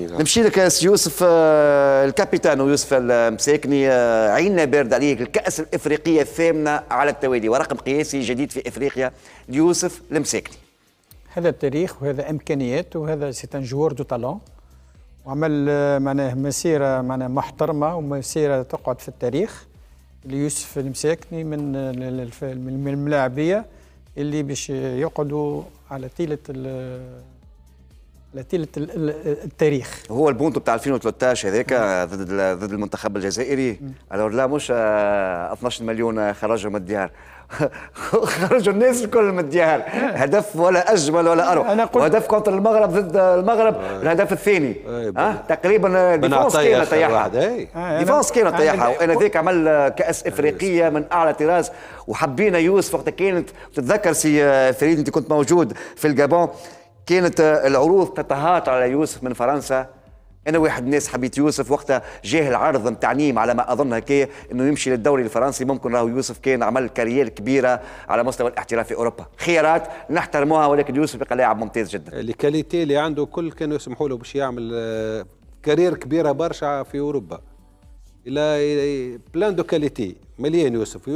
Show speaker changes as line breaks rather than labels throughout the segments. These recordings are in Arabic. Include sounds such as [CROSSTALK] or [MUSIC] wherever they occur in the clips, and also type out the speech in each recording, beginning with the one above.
نمشي لك سي يوسف آه، الكابيتان ويوسف المساكني آه، عيننا بارد عليك الكأس الإفريقية الثامنة على التوالي ورقم قياسي جديد في إفريقيا ليوسف المساكني
هذا تاريخ وهذا إمكانيات وهذا ان جوار دو تالون وعمل آه، معناه مسيرة معناه محترمة ومسيرة تقعد في التاريخ ليوسف المساكني من من الملاعبية اللي باش يقعدوا على تيلة لتيلة التاريخ
هو البونتو بتاع 2013 هذاك ضد ضد المنتخب الجزائري الور لا مش 12 آه، مليون خرجوا من الديار [LAUGHS] خرجوا الناس الكل من الديار هدف ولا اجمل ولا اروع انا قلت وهدف كونتر المغرب ضد المغرب آه. الهدف الثاني آه. تقريبا آه، ديفونس كينا طيحها
إيه؟ ديفونس كينا طيحها وانا
ذيك عمل كاس افريقيه من اعلى طراز وحبينا يوسف وقت كانت تتذكر سي فريد انت كنت موجود في الجابون كانت العروض تتهات على يوسف من فرنسا انا واحد الناس حبيت يوسف وقتها جاه العرض نتاع نيم على ما اظن هكايا انه يمشي للدوري الفرنسي ممكن راهو يوسف كان عمل كارير كبيره على مستوى الاحتراف في اوروبا خيارات نحترموها ولكن يوسف بقى لاعب ممتاز جدا
الكاليتي اللي عنده كل كانوا يسمحوا له باش يعمل آه، كارير كبيره برشا في اوروبا الى بلان دو كاليتي مليان يوسف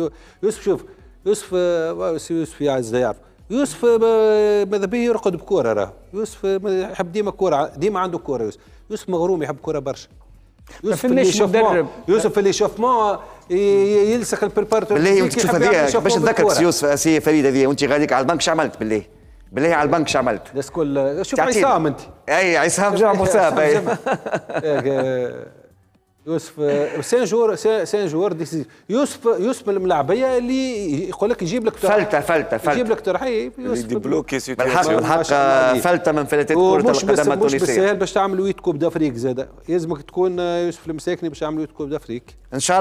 يوسف شوف يوسف آه، يوسف يعز يعرف يوسف آه، ماذا به يرقد بكوره راه يوسف آه، يحب ديما كوره ديما عنده كوره يوسف يوسف مغروم يحب كوره برشا يوسف اللي يشوف مدرب يوسف آه، في ما يلصق البريبارتور بالله انت تشوف هذه باش نذكرك يوسف
سي فريد هذه وانت غاديك على البنك عملت بالله بالله على البنك عملت شوف عصام انت اي عصام جاب مصاب [LAUGHS]
يوسف آه، سان جور سان جور ديسيزيف يوسف يوسف من الملاعبيه اللي يقول لك يجيب لك فلته فلته فلته يجيب لك ترحيب
بلوكي بالحق بالحق فلته من فلتات كره القدم التونسيه مش بالسهل
باش تعمل ويت كوب دافريك زاد يلزمك تكون آه، يوسف المساكني باش تعمل ويت كوب دافريك ان شاء الله